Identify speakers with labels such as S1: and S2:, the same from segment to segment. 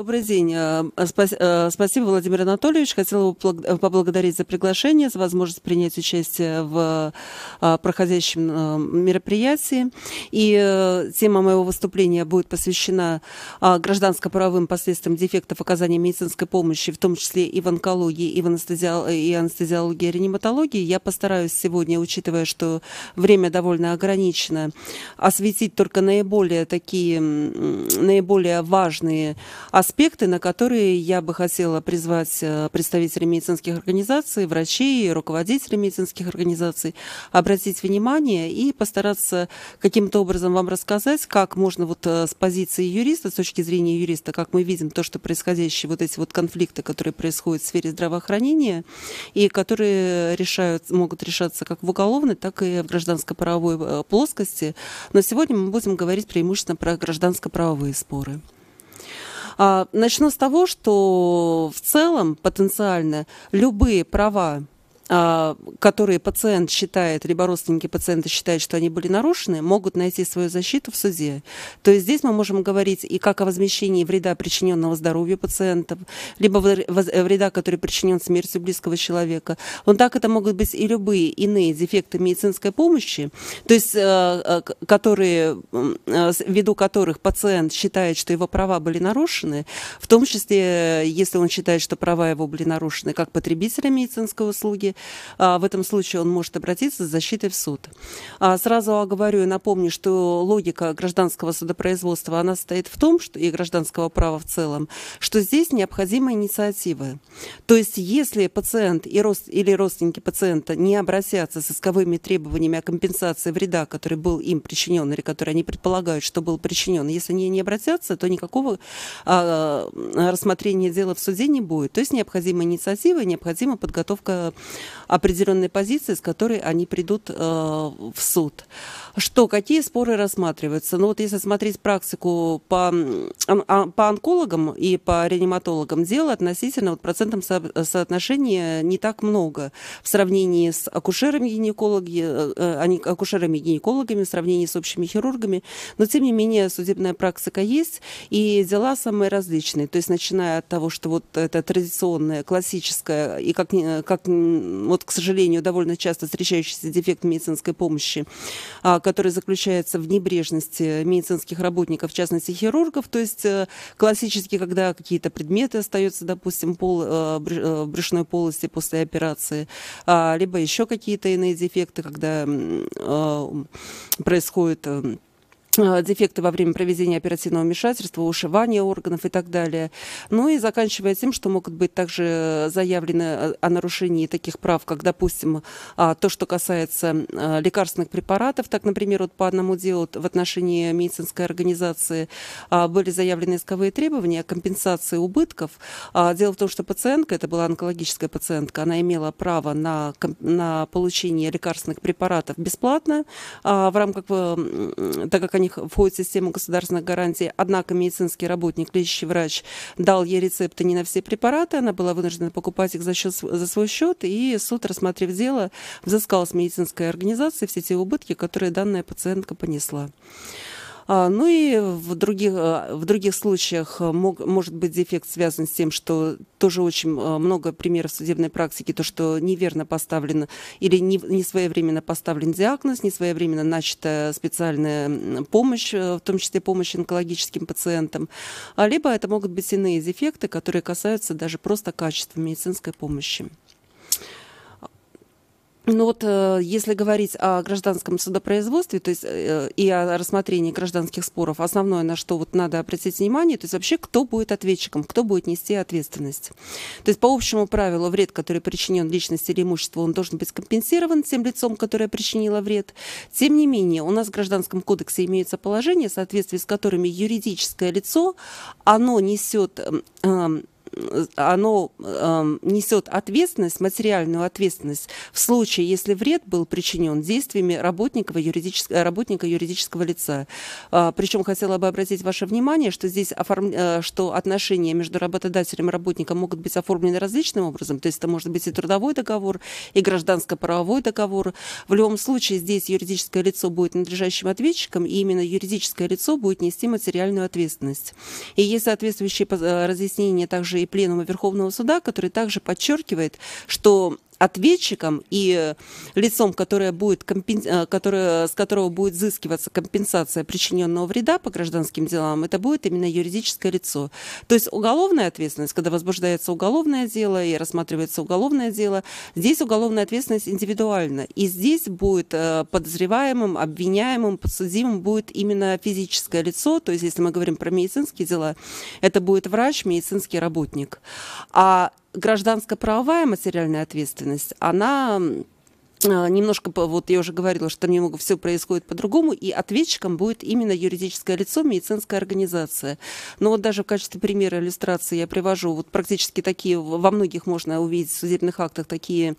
S1: Добрый день. Э, э, э, спасибо, Владимир Анатольевич. Хотела бы поблагодарить за приглашение, за возможность принять участие в проходящем мероприятии. И тема моего выступления будет посвящена гражданско-правовым последствиям дефектов оказания медицинской помощи, в том числе и в онкологии, и в анестезиологии, и анестезиологии, и реаниматологии. Я постараюсь сегодня, учитывая, что время довольно ограничено, осветить только наиболее такие, наиболее важные аспекты аспекты, на которые я бы хотела призвать э, представителей медицинских организаций, врачей, руководителей медицинских организаций обратить внимание и постараться каким-то образом вам рассказать, как можно вот э, с позиции юриста, с точки зрения юриста, как мы видим то, что происходящие вот эти вот конфликты, которые происходят в сфере здравоохранения и которые решают, могут решаться как в уголовной, так и в гражданско-правовой э, плоскости. Но сегодня мы будем говорить преимущественно про гражданско-правовые споры. А, начну с того, что в целом потенциально любые права а, которые пациент считает, либо родственники пациента считают, что они были нарушены, могут найти свою защиту в суде. То есть здесь мы можем говорить и как о возмещении вреда, причиненного здоровью пациентов, либо вреда, который причинен смертью близкого человека. Но так это могут быть и любые иные дефекты медицинской помощи, то есть а, а, которые, ввиду которых пациент считает, что его права были нарушены, в том числе, если он считает, что права его были нарушены как потребителя медицинской услуги, а, в этом случае он может обратиться с защитой в суд. А, сразу оговорю и напомню, что логика гражданского судопроизводства, она стоит в том, что и гражданского права в целом, что здесь необходима инициатива. То есть если пациент и рост, или родственники пациента не обратятся с исковыми требованиями о компенсации вреда, который был им причинен или который они предполагают, что был причинен, если они не обратятся, то никакого а, рассмотрения дела в суде не будет. То есть необходима инициатива, необходима подготовка определенной позиции, с которой они придут э, в суд что какие споры рассматриваются. Ну вот если смотреть практику по, а, по онкологам и по реаниматологам, дела относительно вот, процентом со- соотношения не так много в сравнении с акушерами-гинекологами, э, э, они акушерами-гинекологами в сравнении с общими хирургами, но тем не менее судебная практика есть, и дела самые различные, то есть начиная от того, что вот это традиционная, классическая и как, э, как вот, к сожалению, довольно часто встречающийся дефект медицинской помощи, а, который заключается в небрежности медицинских работников, в частности хирургов, то есть э, классически, когда какие-то предметы остаются, допустим, пол, э, э, брюшной полости после операции, а, либо еще какие-то иные дефекты, когда происходит эм, Э, дефекты во время проведения оперативного вмешательства, ушивания органов и так далее. Ну и заканчивая тем, что могут быть также э, заявлены э, о нарушении таких прав, как, допустим, а, то, что касается лекарственных препаратов, так, например, вот по одному делу в отношении медицинской организации а, были заявлены исковые требования о компенсации убытков. А, дело в том, что пациентка, это была онкологическая пациентка, она имела право на, на получение лекарственных препаратов бесплатно в рамках, так как они входят в систему государственных гарантий. Однако медицинский работник, лечащий врач, дал ей рецепты не на все препараты. Она была вынуждена покупать их за, счет, за свой счет. И суд, рассмотрев дело, взыскал с медицинской организации все те убытки, которые данная пациентка понесла. А, ну и в других, а, в других случаях а, мог, может быть дефект связан с тем, что тоже очень много примеров судебной практики, то, что неверно поставлено или не, не своевременно поставлен диагноз, не своевременно начата специальная помощь, в том числе помощь онкологическим пациентам. Либо это могут быть иные дефекты, которые касаются даже просто качества медицинской помощи. Ну вот, э, если говорить о гражданском судопроизводстве, то есть э, и о рассмотрении гражданских споров, основное, на что вот надо обратить внимание, то есть вообще, кто будет ответчиком, кто будет нести ответственность. То есть по общему правилу вред, который причинен личности или имуществу, он должен быть компенсирован тем лицом, которое причинило вред. Тем не менее, у нас в Гражданском кодексе имеются положения, в соответствии с которыми юридическое лицо, оно несет э, эм, эм, оно э, эм, несет ответственность, материальную ответственность в случае, если вред был причинен действиями работника юридического, работника юридического лица. Э, а, причем хотела бы обратить ваше внимание, что здесь оформ... э, что отношения между работодателем и работником могут быть оформлены различным образом. То есть это может быть и трудовой договор, и гражданско-правовой договор. В любом случае здесь юридическое лицо будет надлежащим ответчиком, и именно юридическое лицо будет нести материальную ответственность. И есть соответствующие э, разъяснения также и пленума Верховного суда, который также подчеркивает, что ответчиком и лицом, которое будет компен... Э, которое, с которого будет взыскиваться компенсация причиненного вреда по гражданским делам, это будет именно юридическое лицо. То есть уголовная ответственность, когда возбуждается уголовное дело и рассматривается уголовное дело, здесь уголовная ответственность индивидуальна. И здесь будет э, подозреваемым, обвиняемым, подсудимым будет именно физическое лицо. То есть если мы говорим про медицинские дела, это будет врач, медицинский работник. А гражданско-правовая материальная ответственность, она а, немножко, вот я уже говорила, что немного все происходит по-другому, и ответчиком будет именно юридическое лицо, медицинская организация. Но вот даже в качестве примера иллюстрации я привожу, вот практически такие, во многих можно увидеть в судебных актах такие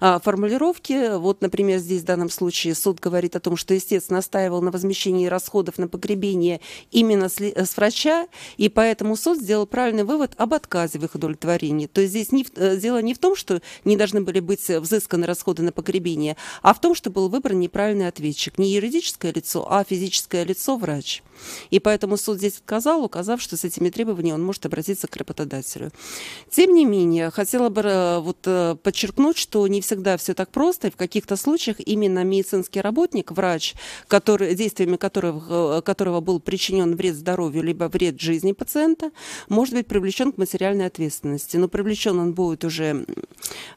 S1: а, формулировки. Вот, например, здесь в данном случае суд говорит о том, что истец настаивал на возмещении расходов на погребение именно с, э, с врача, и поэтому суд сделал правильный вывод об отказе в их удовлетворении. То есть здесь не, э, дело не в том, что не должны были быть взысканы расходы на погребение, употребления, а в том, что был выбран неправильный ответчик. Не юридическое лицо, а физическое лицо – врач. И поэтому суд здесь отказал, указав, что с этими требованиями он может обратиться к работодателю. Тем не менее, хотела бы э, вот, э, подчеркнуть, что не всегда все так просто, и в каких-то случаях именно медицинский работник, врач, который, действиями которого, э, которого был причинен вред здоровью либо вред жизни пациента, может быть привлечен к материальной ответственности. Но привлечен он будет уже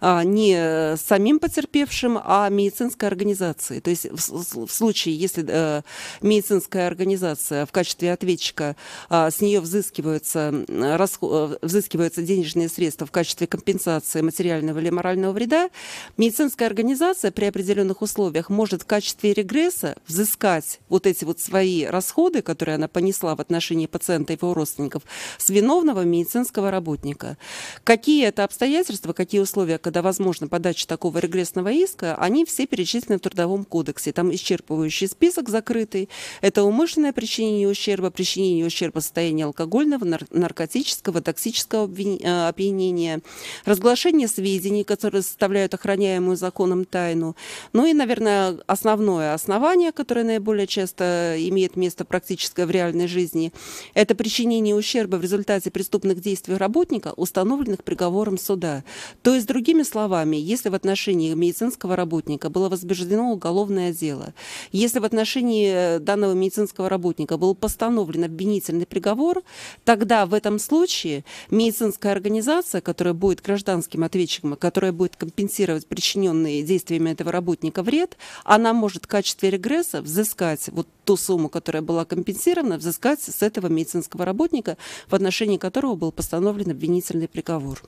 S1: а, не самим потерпевшим, говорим о медицинской организации. То есть в, в случае, если э, медицинская организация в качестве ответчика э, с нее взыскиваются, э, расход, э, взыскиваются денежные средства в качестве компенсации материального или морального вреда, медицинская организация при определенных условиях может в качестве регресса взыскать вот эти вот свои расходы, которые она понесла в отношении пациента и его родственников, с виновного медицинского работника. Какие это обстоятельства, какие условия, когда возможно подача такого регрессного иска, Луганска, они все перечислены в Трудовом кодексе. Там исчерпывающий список закрытый. Это умышленное причинение ущерба, причинение ущерба состояния алкогольного, нар- наркотического, токсического э, опьянения, разглашение сведений, которые составляют охраняемую законом тайну. Ну и, наверное, основное основание, которое наиболее часто имеет место практическое в реальной жизни, это причинение ущерба в результате преступных действий работника, установленных приговором суда. То есть, другими словами, если в отношении медицинского медицинского работника было возбуждено уголовное дело, если в отношении э, данного медицинского работника был постановлен обвинительный приговор, тогда в этом случае медицинская организация, которая будет гражданским ответчиком, которая будет компенсировать причиненные действиями этого работника вред, она может в качестве регресса взыскать вот ту сумму, которая была компенсирована, взыскать с этого медицинского работника, в отношении которого был постановлен обвинительный приговор.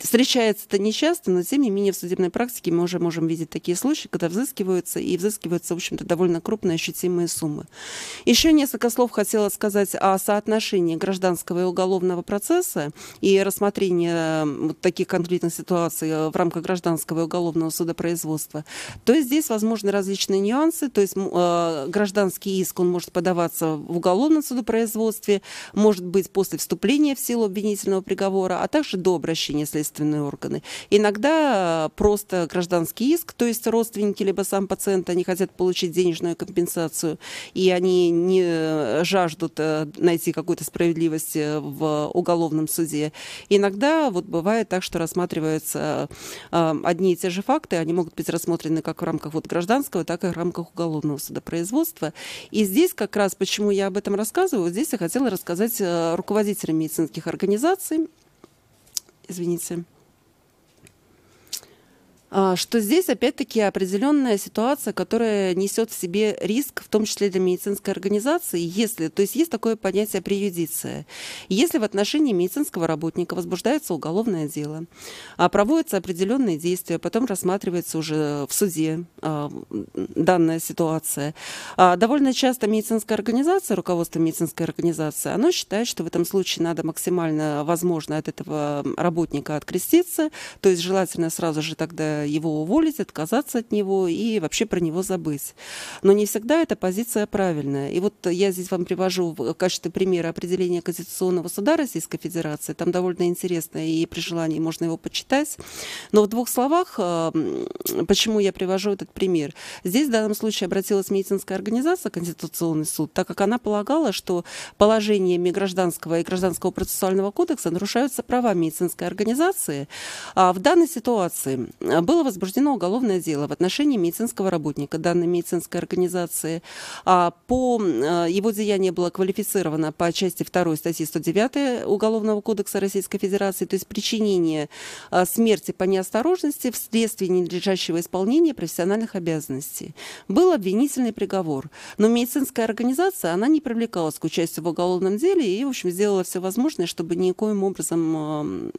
S1: Встречается это нечасто, но тем не менее в судебной практике мы уже можем видеть такие случаи, когда взыскиваются, и взыскиваются, в общем-то, довольно крупные ощутимые суммы. Еще несколько слов хотела сказать о соотношении гражданского и уголовного процесса и рассмотрении эм, вот таких конкретных ситуаций э, в рамках гражданского и уголовного судопроизводства. То есть здесь возможны различные нюансы, то есть э, гражданский иск, он может подаваться в уголовном судопроизводстве, может быть после вступления в силу обвинительного приговора, а также до обращения следственные органы. Иногда э, просто гражданский иск, то есть родственники либо сам пациент, они хотят получить денежную компенсацию, и они не жаждут э, найти какую-то справедливость э, в уголовном суде. Иногда вот бывает так, что рассматриваются одни и те же факты, они могут быть рассмотрены как в рамках вот гражданского, так и в рамках уголовного судопроизводства. И здесь как раз, почему я об этом рассказываю, здесь я хотела рассказать руководителям медицинских организаций, извините. А, что здесь опять-таки определенная ситуация, которая несет в себе риск, в том числе для медицинской организации, если, то есть есть такое понятие преюдиция. Если в отношении медицинского работника возбуждается уголовное дело, а проводятся определенные действия, потом рассматривается уже в суде а, данная ситуация. Довольно часто медицинская организация, руководство медицинской организации, оно считает, что в этом случае надо максимально возможно от этого работника откреститься, то есть желательно сразу же тогда его уволить, отказаться от него и вообще про него забыть. Но не всегда эта позиция правильная. И вот я здесь вам привожу в качестве примера определения Конституционного суда Российской Федерации. Там довольно интересно, и при желании можно его почитать. Но в двух словах, э, почему я привожу этот пример. Здесь в данном случае обратилась медицинская организация Конституционный суд, так как она полагала, что положениями гражданского и гражданского процессуального кодекса нарушаются права медицинской организации. А в данной ситуации э, было возбуждено уголовное дело в отношении медицинского работника данной медицинской организации. А, по э, его деяние было квалифицировано по части 2 статьи 109 Уголовного кодекса Российской Федерации, то есть причинение а, смерти по неосторожности вследствие ненадлежащего исполнения профессиональных обязанностей. Был обвинительный приговор, но медицинская организация, она не привлекалась к участию в уголовном деле и, в общем, сделала все возможное, чтобы никоим образом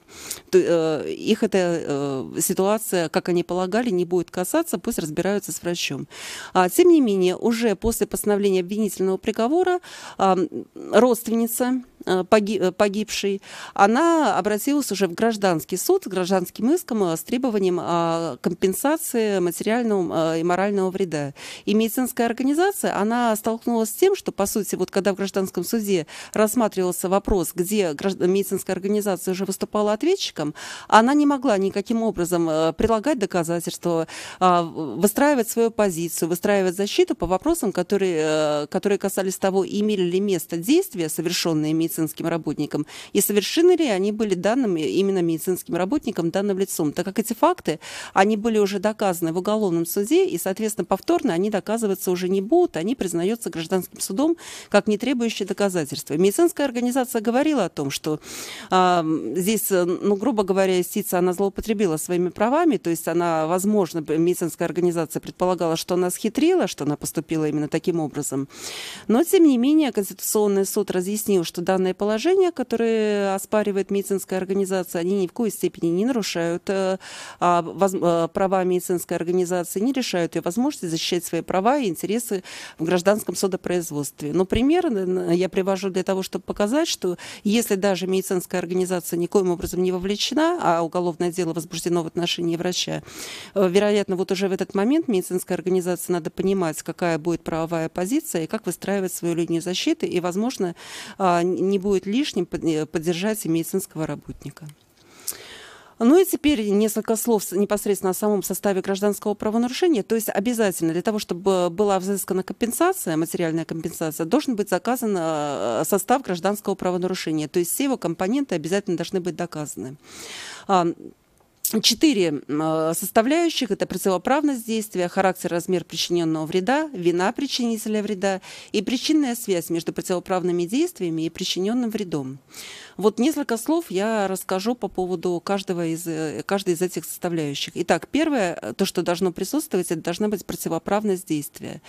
S1: э, их эта э, ситуация как они полагали, не будет касаться, пусть разбираются с врачом. А, тем не менее, уже после постановления обвинительного приговора а, родственница Э, погиб, э, погибшей, она обратилась уже в гражданский суд с гражданским иском э, с требованием а, компенсации материального и морального вреда. И медицинская организация, она столкнулась с тем, что, по сути, вот когда в гражданском суде рассматривался вопрос, где медицинская организация уже выступала ответчиком, она не могла никаким образом прилагать доказательства, а, выстраивать свою позицию, выстраивать защиту по вопросам, которые, которые касались того, имели ли место действия, совершенные медицинской медицинским работникам, и совершенно ли они были данным именно медицинским работникам, данным лицом, так как эти факты, они были уже доказаны в уголовном суде, и, соответственно, повторно они доказываться уже не будут, они признаются гражданским судом как не требующие доказательства. Медицинская организация говорила о том, что а, здесь, э, ну, грубо говоря, истица, она злоупотребила своими правами, то есть она, возможно, медицинская организация предполагала, что она схитрила, что она поступила именно таким образом. Но, тем не менее, Конституционный суд разъяснил, что данные данные положения, которые оспаривает медицинская организация, они ни в коей степени не нарушают э, а, э, права медицинской организации, не решают ее возможности защищать свои права и интересы в гражданском судопроизводстве. Но пример я привожу для того, чтобы показать, что если даже медицинская организация никоим образом не вовлечена, а уголовное дело возбуждено в отношении врача, э, вероятно, вот уже в этот момент медицинской организации надо понимать, какая будет правовая позиция и как выстраивать свою линию защиты, и, возможно, а, не будет лишним э, поддержать и медицинского работника. Ну и теперь несколько слов непосредственно о самом составе гражданского правонарушения. То есть обязательно для того, чтобы была взыскана компенсация, материальная компенсация, должен быть заказан э, состав гражданского правонарушения. То есть все его компоненты обязательно должны быть доказаны. А, Четыре э, составляющих – это противоправность действия, характер, размер причиненного вреда, вина причинителя вреда и причинная связь между противоправными действиями и причиненным вредом. Вот несколько слов я расскажу по поводу каждого из, э, каждой из этих составляющих. Итак, первое, э, то, что должно присутствовать, это должна быть противоправность действия.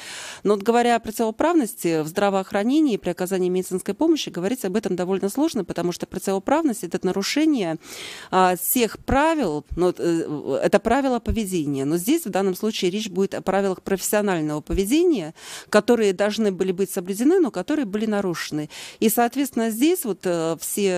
S1: Но вот говоря о противоправности в здравоохранении при оказании медицинской помощи, говорить об этом довольно сложно, потому что противоправность — это нарушение а, всех правил, но, э, это правила поведения. Но здесь в данном случае речь будет о правилах профессионального поведения, которые должны были быть соблюдены, но которые были нарушены. И, соответственно, здесь вот все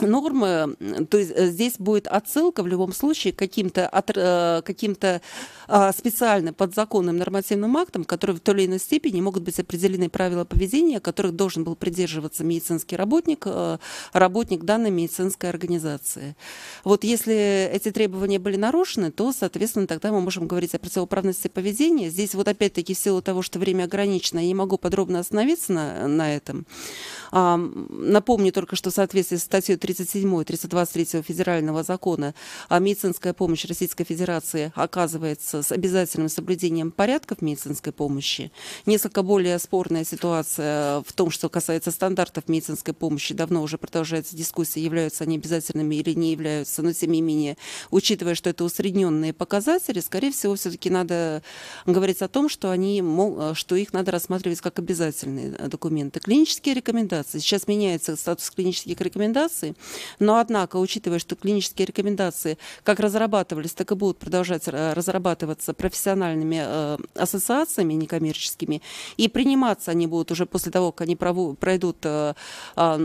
S1: нормы, то есть э, здесь будет отсылка в любом случае к каким-то от, э, каким-то а, специально подзаконным нормативным актам, которые в той или иной степени могут быть определены правила поведения, которых должен был придерживаться медицинский работник, э, работник данной медицинской организации. Вот если эти требования были нарушены, то, соответственно, тогда мы можем говорить о противоправности поведения. Здесь вот опять-таки в силу того, что время ограничено, я не могу подробно остановиться на, на этом. Напомню только, что в соответствии с статьей 37 32, 323 Федерального закона о медицинской помощи Российской Федерации оказывается с обязательным соблюдением порядков медицинской помощи. Несколько более спорная ситуация в том, что касается стандартов медицинской помощи. Давно уже продолжается дискуссия, являются они обязательными или не являются, но тем не менее, учитывая, что это усредненные показатели, скорее всего, все-таки надо говорить о том, что, они, э, что их надо рассматривать как обязательные э, документы. Клинические рекомендации. Сейчас меняется статус клинических рекомендаций. Но, однако, учитывая, что клинические рекомендации как разрабатывались, так и будут продолжать э, разрабатываться профессиональными э, ассоциациями некоммерческими, и приниматься они будут уже после того, как они пройдут э, а,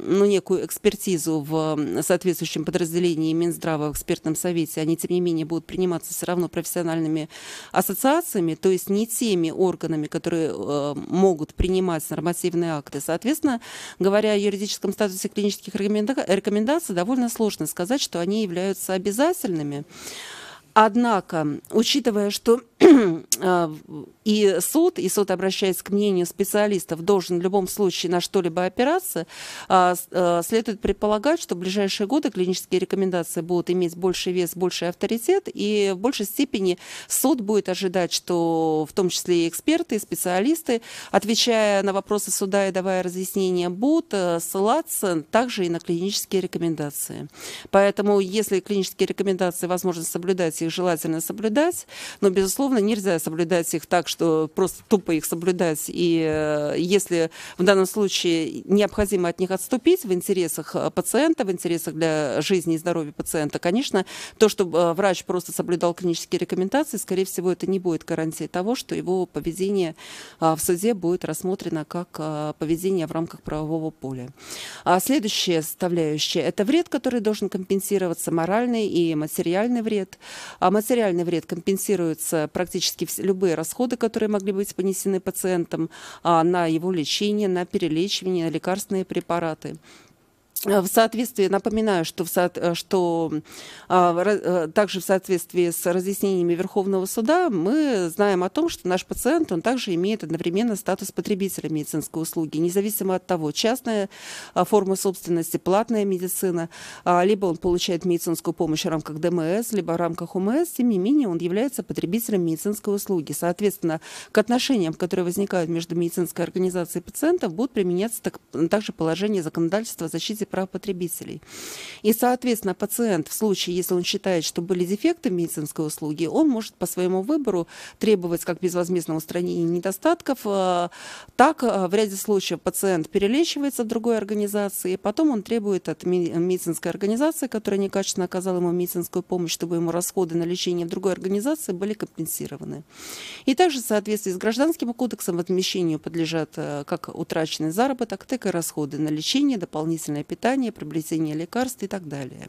S1: ну, некую экспертизу в соответствующем подразделении Минздрава в экспертном совете, они, тем не менее, будут приниматься все равно профессиональными ассоциациями, то есть не теми органами, которые э, могут принимать нормативные акты. Соответственно, говоря о юридическом статусе клинических рекомендаций, рекомендации довольно сложно сказать, что они являются обязательными. Однако, учитывая, что а, и суд, и суд, обращаясь к мнению специалистов, должен в любом случае на что-либо опираться, а, а, следует предполагать, что в ближайшие годы клинические рекомендации будут иметь больший вес, больший авторитет, и в большей степени суд будет ожидать, что в том числе и эксперты, и специалисты, отвечая на вопросы суда и давая разъяснения, будут э, ссылаться также и на клинические рекомендации. Поэтому, если клинические рекомендации возможно соблюдать и их желательно соблюдать, но, безусловно, нельзя соблюдать их так, что просто тупо их соблюдать. И э, если в данном случае необходимо от них отступить в интересах э, пациента, в интересах для жизни и здоровья пациента, конечно, то, что э, врач просто соблюдал клинические рекомендации, скорее всего, это не будет гарантией того, что его поведение в суде будет рассмотрено как поведение в рамках правового поля. А следующая составляющая – это вред, который должен компенсироваться, моральный и материальный вред. А материальный вред компенсируется практически любые расходы, которые могли быть понесены пациентом а, на его лечение, на перелечивание, на лекарственные препараты. Э, в соответствии, напоминаю, что, в со, э, что а, также в соответствии с разъяснениями Верховного суда мы знаем о том, что наш пациент, он также имеет одновременно статус потребителя медицинской услуги, независимо от того, частная форма собственности, платная медицина, а, либо он получает медицинскую помощь в рамках ДМС, либо в рамках УМС, тем не менее он является потребителем медицинской услуги. Соответственно, к отношениям, которые возникают между медицинской организацией и пациентов, будут применяться так, также положения законодательства о защите прав потребителей. И, соответственно, пациент в случае, если он считает, что были дефекты в медицинской услуге, он может по своему выбору требовать как безвозмездного устранения недостатков, э, так э, в ряде случаев пациент перелечивается в другой организации, и потом он требует от медицинской организации, которая некачественно оказала ему медицинскую помощь, чтобы ему расходы на лечение в другой организации были компенсированы. И также в соответствии с Гражданским кодексом возмещению подлежат э, как утраченный заработок, так и расходы на лечение, дополнительное питание, питания, приобретения лекарств и так далее.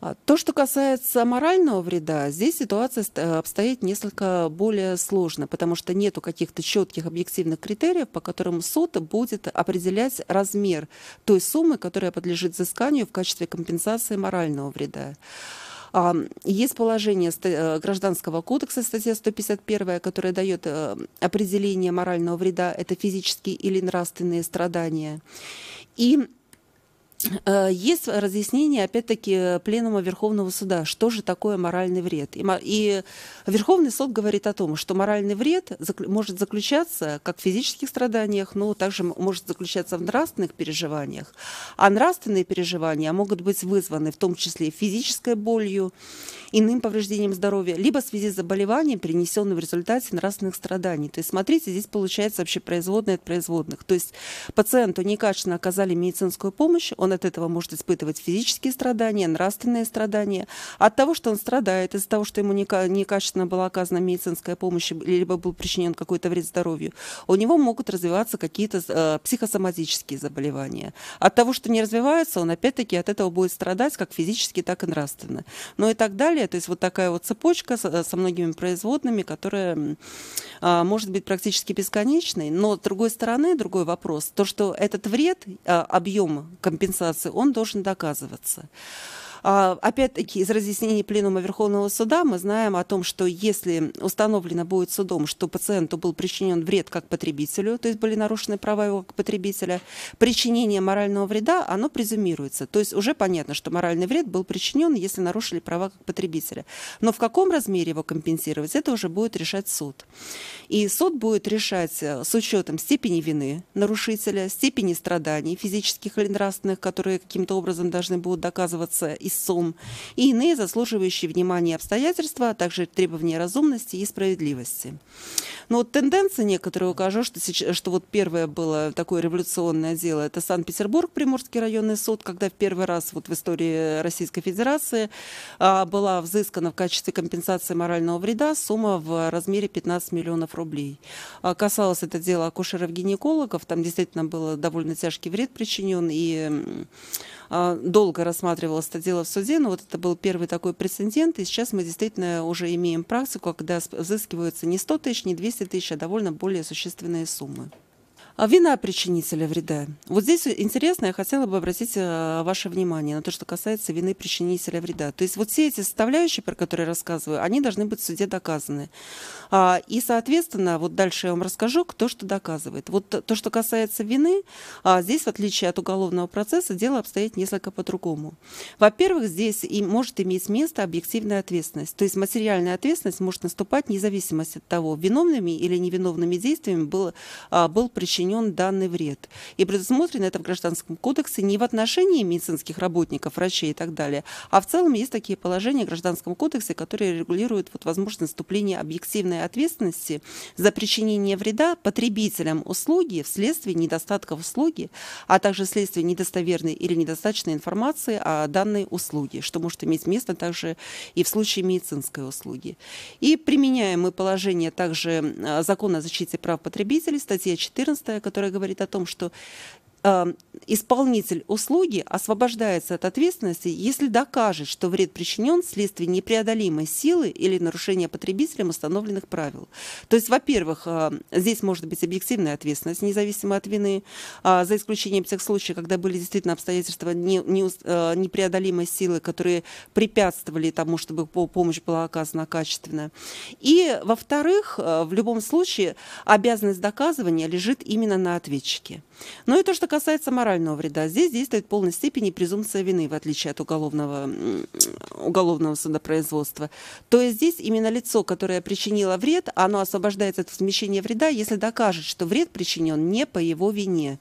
S1: А, то, что касается морального вреда, здесь ситуация обстоит несколько более сложно, потому что нету каких-то четких объективных критериев, по которым суд будет определять размер той суммы, которая подлежит взысканию в качестве компенсации морального вреда. А, есть положение э, Гражданского кодекса, статья 151, которая дает э, определение морального вреда. Это физические или нравственные страдания. И Э, есть разъяснение, опять-таки, Пленума Верховного Суда, что же такое моральный вред. И Верховный Суд говорит о том, что моральный вред может заключаться как в физических страданиях, но также может заключаться в нравственных переживаниях. А нравственные переживания могут быть вызваны в том числе физической болью, иным повреждением здоровья, либо в связи с заболеванием, принесенным в результате нравственных страданий. То есть, смотрите, здесь получается вообще производное от производных. То есть пациенту некачественно оказали медицинскую помощь, он он от этого может испытывать физические страдания, нравственные страдания. От того, что он страдает, из-за того, что ему некачественно была оказана медицинская помощь, либо был причинен какой-то вред здоровью, у него могут развиваться какие-то э, психосоматические заболевания. От того, что не развиваются, он опять-таки от этого будет страдать как физически, так и нравственно. Ну и так далее. То есть вот такая вот цепочка со, э, со многими производными, которая э, может быть практически бесконечной. Но с другой стороны, другой вопрос, то, что этот вред, э, объем компенсации, компенсации, он должен доказываться. А, опять-таки, из разъяснений Пленума Верховного Суда мы знаем о том, что если установлено будет судом, что пациенту был причинен вред как потребителю, то есть были нарушены права его как потребителя, причинение морального вреда, оно презумируется. То есть уже понятно, что моральный вред был причинен, если нарушили права как потребителя. Но в каком размере его компенсировать, это уже будет решать суд. И суд будет решать э, с учетом степени вины нарушителя, степени страданий физических или нравственных, которые каким-то образом должны будут доказываться, и и сумм, и иные заслуживающие внимания обстоятельства, а также требования разумности и справедливости. Но вот тенденции некоторые укажу, что, сейчас, что вот первое было такое революционное дело, это Санкт-Петербург, Приморский районный суд, когда в первый раз вот в истории Российской Федерации а, была взыскана в качестве компенсации морального вреда сумма в размере 15 миллионов рублей. А, касалось это дело акушеров-гинекологов, там действительно был довольно тяжкий вред причинен, и а, долго рассматривалось это дело дело в суде, но вот это был первый такой прецедент, и сейчас мы действительно уже имеем практику, когда взыскиваются не 100 тысяч, не 200 тысяч, а довольно более существенные суммы. А вина причинителя вреда. Вот здесь интересно, я хотела бы обратить э, ваше внимание на то, что касается вины причинителя вреда. То есть вот все эти составляющие, про которые я рассказываю, они должны быть в суде доказаны. А, и, соответственно, вот дальше я вам расскажу, кто что доказывает. Вот то, что касается вины, а, здесь, в отличие от уголовного процесса, дело обстоит несколько по-другому. Во-первых, здесь и может иметь место объективная ответственность. То есть материальная ответственность может наступать независимо от того, виновными или невиновными действиями был, был причинен причинен данный вред. И предусмотрено это в Гражданском кодексе не в отношении медицинских работников, врачей и так далее, а в целом есть такие положения в Гражданском кодексе, которые регулируют вот, возможность наступления объективной ответственности за причинение вреда потребителям услуги вследствие недостатка услуги, а также вследствие недостоверной или недостаточной информации о данной услуге, что может иметь место также и в случае медицинской услуги. И применяем мы положение также э, закона о защите прав потребителей, статья 14 которая говорит о том, что Эм, исполнитель услуги освобождается от ответственности, если докажет, что вред причинен вследствие непреодолимой силы или нарушения потребителем установленных правил. То есть, во-первых, э, здесь может быть объективная ответственность, независимо от вины, а, за исключением тех случаев, когда были действительно обстоятельства э, непреодолимой силы, которые препятствовали тому, чтобы помощь была оказана качественная. И, во-вторых, э, в любом случае обязанность доказывания лежит именно на ответчике. Но и то, что касается морального вреда, здесь действует в полной степени презумпция вины, в отличие от уголовного, уголовного судопроизводства. То есть здесь именно лицо, которое причинило вред, оно освобождается от возмещения вреда, если докажет, что вред причинен не по его вине.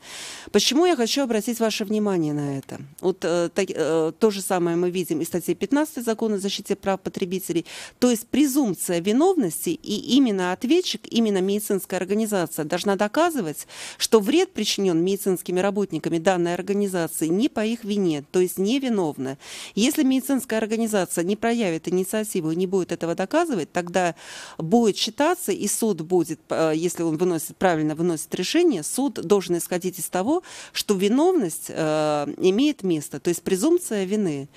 S1: Почему я хочу обратить ваше внимание на это? Вот э, так, э, то же самое мы видим из статьи 15 Закона о защите прав потребителей. То есть презумпция виновности и именно ответчик, именно медицинская организация должна доказывать, что вред причинен медицинским медицинскими работниками данной организации не по их вине, то есть невиновны. Если медицинская организация не проявит инициативу и не будет этого доказывать, тогда будет считаться, и суд будет, э, если он выносит, правильно выносит решение, суд должен исходить из того, что виновность э, имеет место, то есть презумпция вины.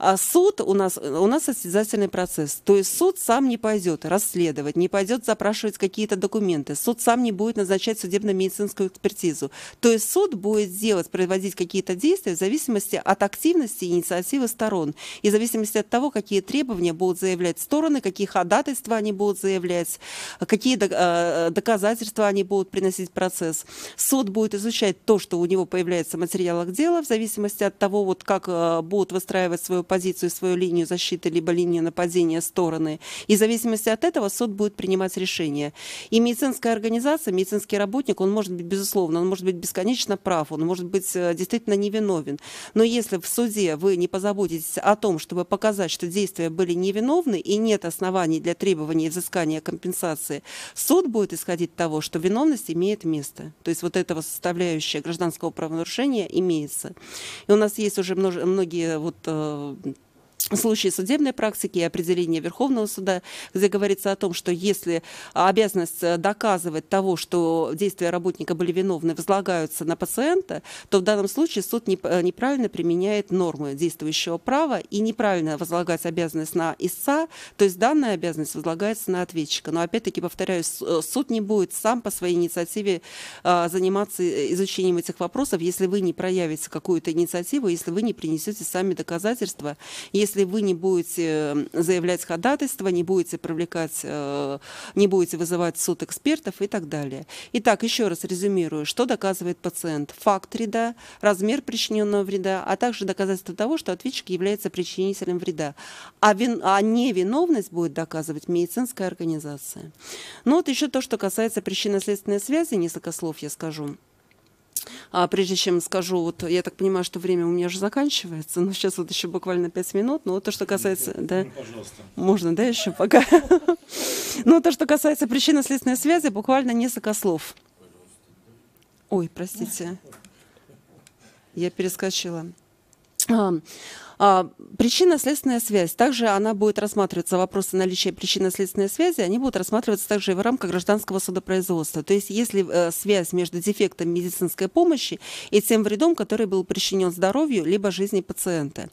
S1: А суд у нас, у нас осязательный процесс, то есть суд сам не пойдет расследовать, не пойдет запрашивать какие-то документы, суд сам не будет назначать судебно-медицинскую экспертизу. То есть суд будет делать, производить какие-то действия в зависимости от активности и инициативы сторон, и в зависимости от того, какие требования будут заявлять стороны, какие ходатайства они будут заявлять, какие э, э, доказательства они будут приносить в процесс. Суд будет изучать то, что у него появляется в материалах дела, в зависимости от того, вот как э, будут выстраивать свою позицию, свою линию защиты, либо линию нападения стороны. И в зависимости от этого суд будет принимать решение. И медицинская организация, медицинский работник, он может быть, безусловно, он может быть бесконечно прав, он может быть э, действительно невиновен. Но если в суде вы не позаботитесь о том, чтобы показать, что действия были невиновны и нет оснований для требования взыскания компенсации, суд будет исходить того, что виновность имеет место. То есть вот этого составляющая гражданского правонарушения имеется. И у нас есть уже множ- многие вот э, случае судебной практики и определения Верховного суда, где говорится о том, что если обязанность э, доказывать того, что действия работника были виновны, возлагаются на пациента, то в данном случае суд э, неправильно применяет нормы действующего права и неправильно возлагает обязанность на истца, то есть данная обязанность возлагается на ответчика. Но опять-таки, повторяюсь, э, суд не будет сам по своей инициативе заниматься изучением этих вопросов, если вы не проявите какую-то инициативу, если вы не принесете сами доказательства, если если вы не будете э, заявлять ходатайство, не будете привлекать, э, не будете вызывать суд экспертов и так далее. Итак, еще раз резюмирую, что доказывает пациент? Факт вреда, размер причиненного вреда, а также доказательство того, что ответчик является причинителем вреда. А, вин, а невиновность будет доказывать медицинская организация. Ну вот еще то, что касается причинно-следственной связи, несколько слов я скажу. А прежде чем скажу, вот я так понимаю, что время у меня уже заканчивается, но сейчас вот еще буквально пять минут. Но вот то, что касается, ну, да, пожалуйста. можно, да, еще пока. Но то, что касается причинно-следственной связи, буквально несколько слов. Ой, простите, я перескочила. А, а, причинно-следственная связь. Также она будет рассматриваться, вопросы наличия причинно-следственной связи, они будут рассматриваться также и в рамках гражданского судопроизводства. То есть если э, связь между дефектом медицинской помощи и тем вредом, который был причинен здоровью либо жизни пациента.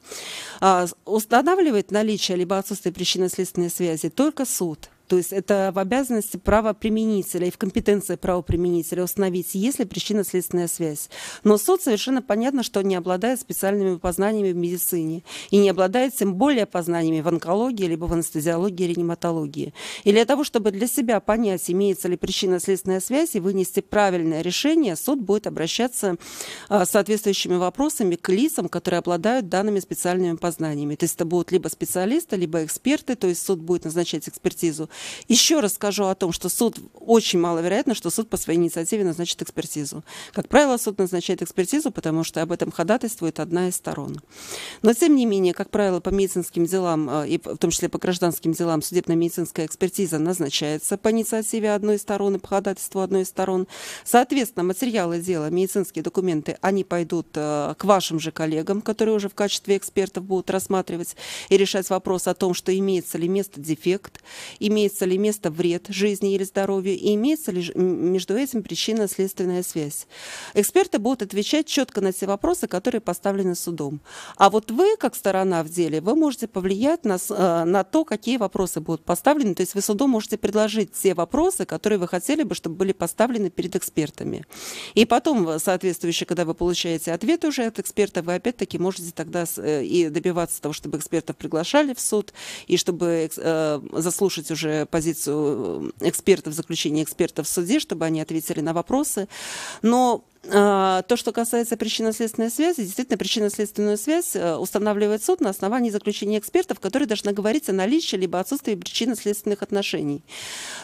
S1: А, устанавливает наличие либо отсутствие причинно-следственной связи только суд – то есть это в обязанности правоприменителя и в компетенции правоприменителя установить, есть ли причинно-следственная связь. Но суд совершенно понятно, что не обладает специальными познаниями в медицине и не обладает тем более познаниями в онкологии, либо в анестезиологии, реаниматологии. И для того, чтобы для себя понять, имеется ли причинно-следственная связь и вынести правильное решение, суд будет обращаться а, с соответствующими вопросами к лицам, которые обладают данными специальными познаниями. То есть это будут либо специалисты, либо эксперты, то есть суд будет назначать экспертизу еще раз скажу о том, что суд, очень маловероятно, что суд по своей инициативе назначит экспертизу. Как правило, суд назначает экспертизу, потому что об этом ходатайствует одна из сторон. Но, тем не менее, как правило, по медицинским делам, э, и в том числе по гражданским делам, судебно-медицинская экспертиза назначается по инициативе одной из сторон и по ходатайству одной из сторон. Соответственно, материалы дела, медицинские документы, они пойдут э, к вашим же коллегам, которые уже в качестве экспертов будут рассматривать и решать вопрос о том, что имеется ли место дефект, имеется имеется ли место вред жизни или здоровью, и имеется ли между этим причинно-следственная связь. Эксперты будут отвечать четко на те вопросы, которые поставлены судом. А вот вы, как сторона в деле, вы можете повлиять на, э, на то, какие вопросы будут поставлены. То есть вы суду можете предложить те вопросы, которые вы хотели бы, чтобы были поставлены перед экспертами. И потом, э, соответствующе, когда вы получаете ответы уже от эксперта, вы опять-таки можете тогда э, и добиваться того, чтобы экспертов приглашали в суд, и чтобы заслушать уже позицию э, экспертов, заключение экспертов в суде, чтобы они ответили на вопросы. Но а, то, что касается причинно-следственной связи, действительно, причинно-следственную связь э, устанавливает суд на основании заключения экспертов, которые должны говорить о наличии либо отсутствии причинно-следственных отношений.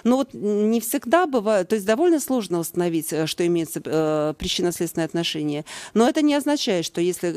S1: Но вот не всегда бывает, то есть довольно сложно установить, э, что имеется э, причинно-следственное отношение. Но это не означает, что если,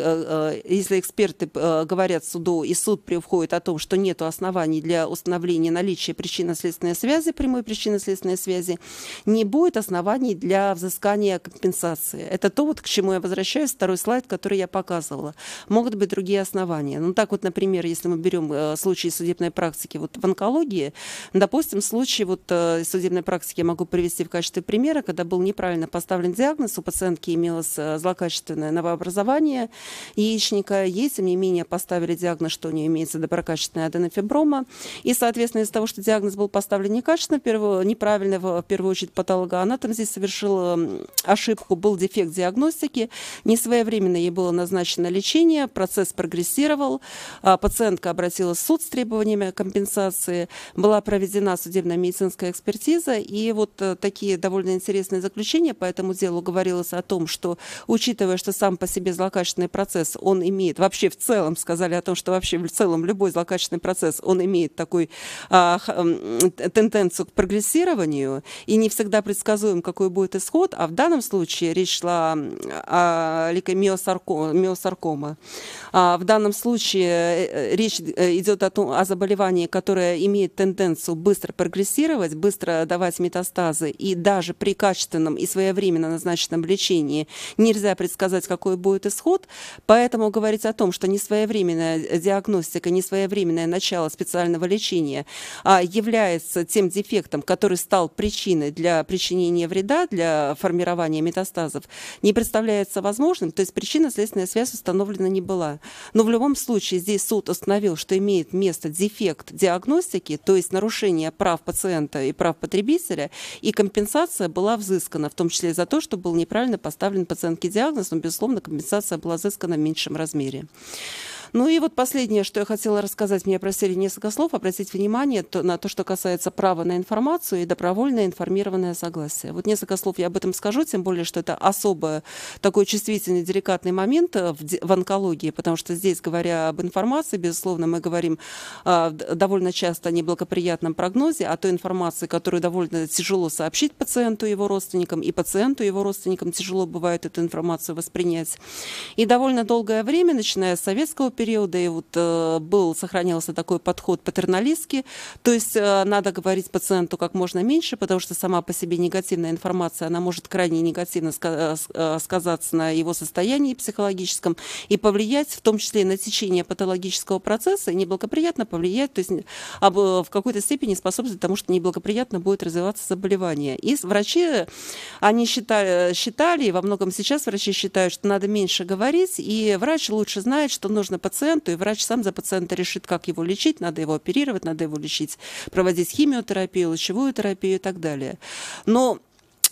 S1: если эксперты говорят суду, и суд приходит о том, что нет оснований для установления наличия причинно-следственной связи, прямой причинно-следственной связи, не будет оснований для взыскания компенсации мотивации. Это то, вот, к чему я возвращаюсь, второй слайд, который я показывала. Могут быть другие основания. Ну, так вот, например, если мы берем э, случаи судебной практики вот в онкологии, допустим, случай вот э, судебной практики я могу привести в качестве примера, когда был неправильно поставлен диагноз, у пациентки имелось э, злокачественное новообразование яичника, ей, тем не менее, поставили диагноз, что у нее имеется доброкачественная аденофиброма, и, соответственно, из-за того, что диагноз был поставлен некачественно, перво, неправильно, в первую очередь патологоанатом здесь совершила эм, ошибку, был дефект диагностики, несвоевременно ей было назначено лечение, процесс прогрессировал, а, пациентка обратилась в суд с требованиями компенсации, была проведена судебная медицинская экспертиза, и вот э, такие довольно интересные заключения по этому делу говорилось о том, что, учитывая, что сам по себе злокачественный процесс, он имеет, вообще в целом сказали о том, что вообще в целом любой злокачественный процесс, он имеет такой а, тенденцию к прогрессированию, и не всегда предсказуем, какой будет исход, а в данном случае речь шла а, миосаркома. А, в данном случае э, э, речь э, идет о, том, о заболевании, которое имеет тенденцию быстро прогрессировать, быстро давать метастазы, и даже при качественном и своевременно назначенном лечении нельзя предсказать, какой будет исход. Поэтому говорить о том, что несвоевременная диагностика, несвоевременное начало специального лечения а, является тем дефектом, который стал причиной для причинения вреда, для формирования метастазов, рассказов не представляется возможным, то есть причинно-следственная связь установлена не была. Но в любом случае здесь суд установил, что имеет место дефект диагностики, то есть нарушение прав пациента и прав потребителя, и компенсация была взыскана, в том числе за то, что был неправильно поставлен пациентке диагноз, но, безусловно, компенсация была взыскана в меньшем размере. Ну и вот последнее, что я хотела рассказать, меня просили несколько слов, обратить внимание то, на то, что касается права на информацию и добровольное информированное согласие. Вот несколько слов я об этом скажу, тем более, что это особо такой чувствительный, деликатный момент э, в, в онкологии, потому что здесь, говоря об информации, безусловно, мы говорим э, довольно часто о неблагоприятном прогнозе, о той информации, которую довольно тяжело сообщить пациенту, его родственникам, и пациенту, его родственникам тяжело бывает эту информацию воспринять. И довольно долгое время, начиная с советского периода, периода, и вот э, был, сохранялся такой подход патерналистский, то есть э, надо говорить пациенту как можно меньше, потому что сама по себе негативная информация, она может крайне негативно э, сказаться на его состоянии психологическом и повлиять в том числе и на течение патологического процесса, и неблагоприятно повлиять, то есть в какой-то степени способствует тому, что неблагоприятно будет развиваться заболевание. И врачи, они считали, считали, и во многом сейчас врачи считают, что надо меньше говорить, и врач лучше знает, что нужно пациенту пациенту, и врач сам за пациента решит, как его лечить, надо его оперировать, надо его лечить, проводить химиотерапию, лучевую терапию и так далее. Но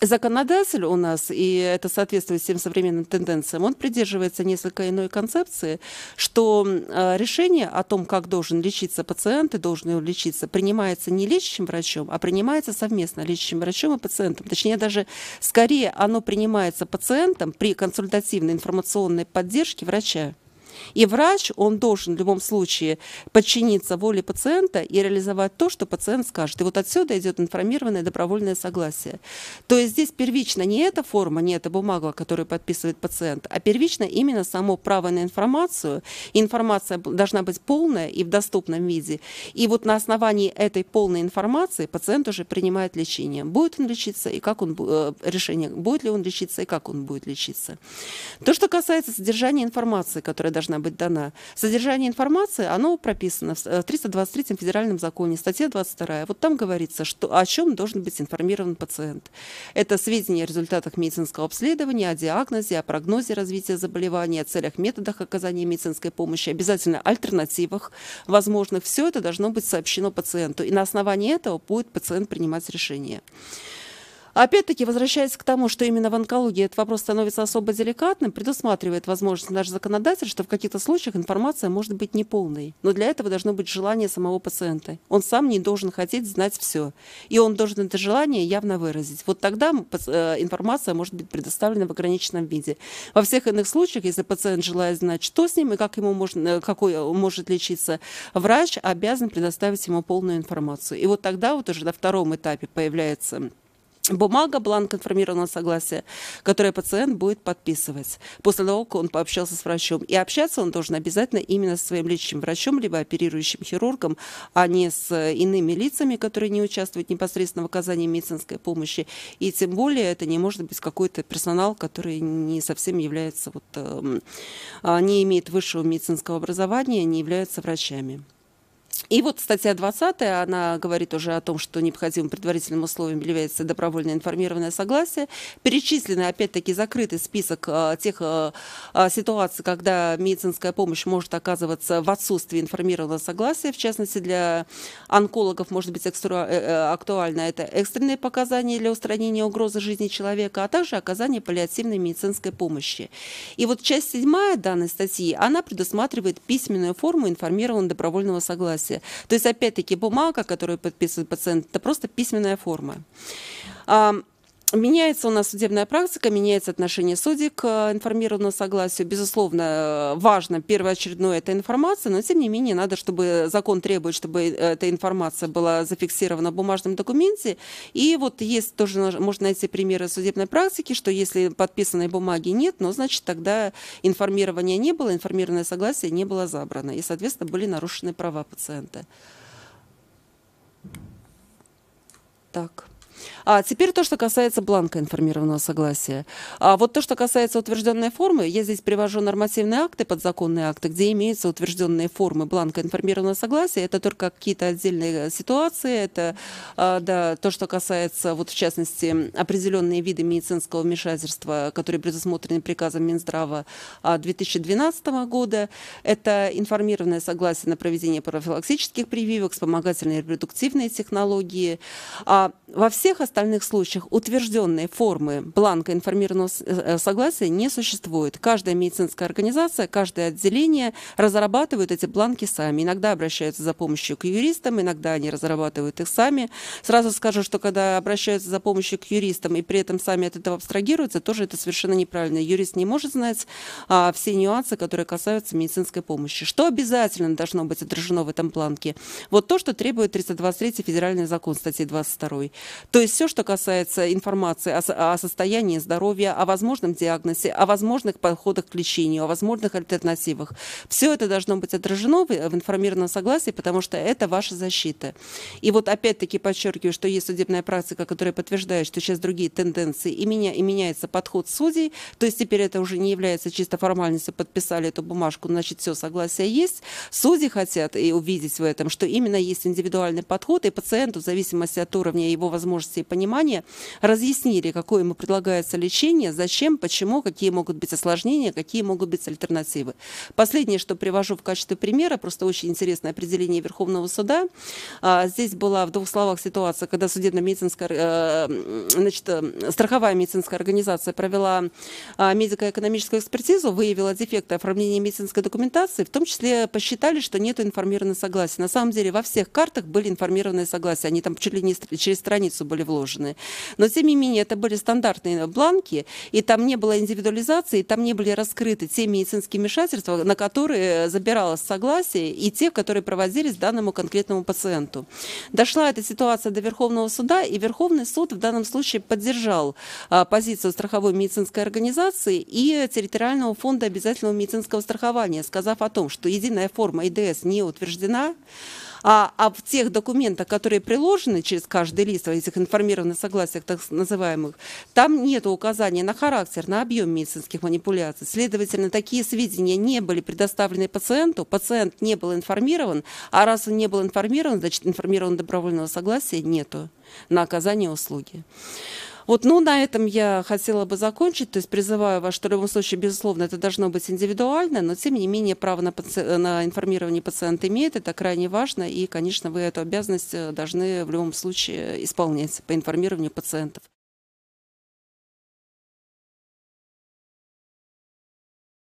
S1: законодатель у нас, и это соответствует всем современным тенденциям, он придерживается несколько иной концепции, что э, решение о том, как должен лечиться пациент и должен его лечиться, принимается не лечащим врачом, а принимается совместно лечащим врачом и пациентом. Точнее, даже скорее оно принимается пациентом при консультативной информационной поддержке врача. И врач, он должен в любом случае подчиниться воле пациента и реализовать то, что пациент скажет. И вот отсюда идет информированное добровольное согласие. То есть здесь первично не эта форма, не эта бумага, которую подписывает пациент, а первично именно само право на информацию. Информация должна быть полная и в доступном виде. И вот на основании этой полной информации пациент уже принимает лечение. Будет он лечиться и как он э, решение, будет ли он лечиться и как он будет лечиться. То, что касается содержания информации, которая должна должна быть дана. Содержание информации, оно прописано в 323 э, федеральном законе, статья 22. Вот там говорится, что, о чем должен быть информирован пациент. Это сведения о результатах медицинского обследования, о диагнозе, о прогнозе развития заболевания, о целях, методах оказания медицинской помощи, обязательно альтернативах возможных. Все это должно быть сообщено пациенту. И на основании этого будет пациент принимать решение. Опять-таки, возвращаясь к тому, что именно в онкологии этот вопрос становится особо деликатным, предусматривает возможность наш законодатель, что в каких-то случаях информация может быть неполной. Но для этого должно быть желание самого пациента. Он сам не должен хотеть знать все. И он должен это желание явно выразить. Вот тогда э, информация может быть предоставлена в ограниченном виде. Во всех иных случаях, если пациент желает знать, что с ним и как ему можно, э, какой э, может лечиться, врач обязан предоставить ему полную информацию. И вот тогда вот уже на втором этапе появляется бумага, бланк информированного согласия, который пациент будет подписывать после того, как он пообщался с врачом. И общаться он должен обязательно именно с своим лечащим врачом, либо оперирующим хирургом, а не с иными лицами, которые не участвуют непосредственно в оказании медицинской помощи. И тем более это не может быть какой-то персонал, который не совсем является, вот, эм, а, не имеет высшего медицинского образования, не является врачами. И вот статья 20, она говорит уже о том, что необходимым предварительным условием является добровольное информированное согласие. Перечислены, опять-таки, закрытый список э, тех э, э, ситуаций, когда медицинская помощь может оказываться в отсутствии информированного согласия. В частности, для онкологов может быть экстра, э, э актуально это экстренные показания для устранения угрозы жизни человека, а также оказание паллиативной медицинской помощи. И вот часть 7 данной статьи, она предусматривает письменную форму информированного добровольного согласия согласия. То есть, опять-таки, бумага, которую подписывает пациент, это просто письменная форма. Меняется у нас судебная практика, меняется отношение судей к э, информированному согласию. Безусловно, э, важно первоочередное эта информация, но тем не менее надо, чтобы закон требует, чтобы э, эта информация была зафиксирована в бумажном документе. И вот есть тоже, можно найти примеры судебной практики, что если подписанной бумаги нет, но ну, значит тогда информирования не было, информированное согласие не было забрано. И, соответственно, были нарушены права пациента. Так. А теперь то, что касается бланка информированного согласия. А вот то, что касается утвержденной формы, я здесь привожу нормативные акты, подзаконные акты, где имеются утвержденные формы бланка информированного согласия. Это только какие-то отдельные э, ситуации. Это а, да, то, что касается, вот в частности, определенные виды медицинского вмешательства, которые предусмотрены приказом Минздрава 2012 а, года. Это информированное согласие на проведение профилактических прививок, вспомогательные репродуктивные технологии. А во всех всех остальных случаях утвержденной формы бланка информированного э, э, согласия не существует. Каждая медицинская организация, каждое отделение разрабатывают эти бланки сами. Иногда обращаются за помощью к юристам, иногда они разрабатывают их сами. Сразу скажу, что когда обращаются за помощью к юристам и при этом сами от этого абстрагируются, тоже это совершенно неправильно. Юрист не может знать а, все нюансы, которые касаются медицинской помощи. Что обязательно должно быть отражено в этом бланке? Вот то, что требует 323 федеральный закон, статьи 22. То есть все, что касается информации о, о состоянии здоровья, о возможном диагнозе, о возможных подходах к лечению, о возможных альтернативах, все это должно быть отражено в, в информированном согласии, потому что это ваша защита. И вот опять-таки подчеркиваю, что есть судебная практика, которая подтверждает, что сейчас другие тенденции и, меня, и меняется подход судей, то есть теперь это уже не является чисто формальностью, подписали эту бумажку, значит, все, согласие есть. Судьи хотят и увидеть в этом, что именно есть индивидуальный подход, и пациенту в зависимости от уровня его возможностей и понимания, разъяснили, какое ему предлагается лечение, зачем, почему, какие могут быть осложнения, какие могут быть альтернативы. Последнее, что привожу в качестве примера, просто очень интересное определение Верховного суда. А, здесь была в двух словах ситуация, когда судебно-медицинская, э, значит, э, страховая медицинская организация провела а, медико-экономическую экспертизу, выявила дефекты оформления медицинской документации, в том числе посчитали, что нет информированного согласия. На самом деле во всех картах были информированные согласия, они там чуть ли не через страницу были вложены. Но, тем не менее, это были стандартные бланки, и там не было индивидуализации, и там не были раскрыты те медицинские вмешательства, на которые забиралось согласие, и те, которые проводились данному конкретному пациенту. Дошла эта ситуация до Верховного суда, и Верховный суд в данном случае поддержал а, позицию страховой медицинской организации и территориального фонда обязательного медицинского страхования, сказав о том, что единая форма ИДС не утверждена, а, а в тех документах, которые приложены через каждый лист, в этих информированных согласиях так называемых, там нет указания на характер, на объем медицинских манипуляций. Следовательно, такие сведения не были предоставлены пациенту, пациент не был информирован, а раз он не был информирован, значит информированного добровольного согласия нету на оказание услуги. Вот, ну, на этом я хотела бы закончить. То есть призываю вас, что в любом случае, безусловно, это должно быть индивидуально, но, тем не менее, право на, паци... на информирование пациента имеет. Это крайне важно, и, конечно, вы эту обязанность э, должны в любом случае исполнять по информированию пациентов.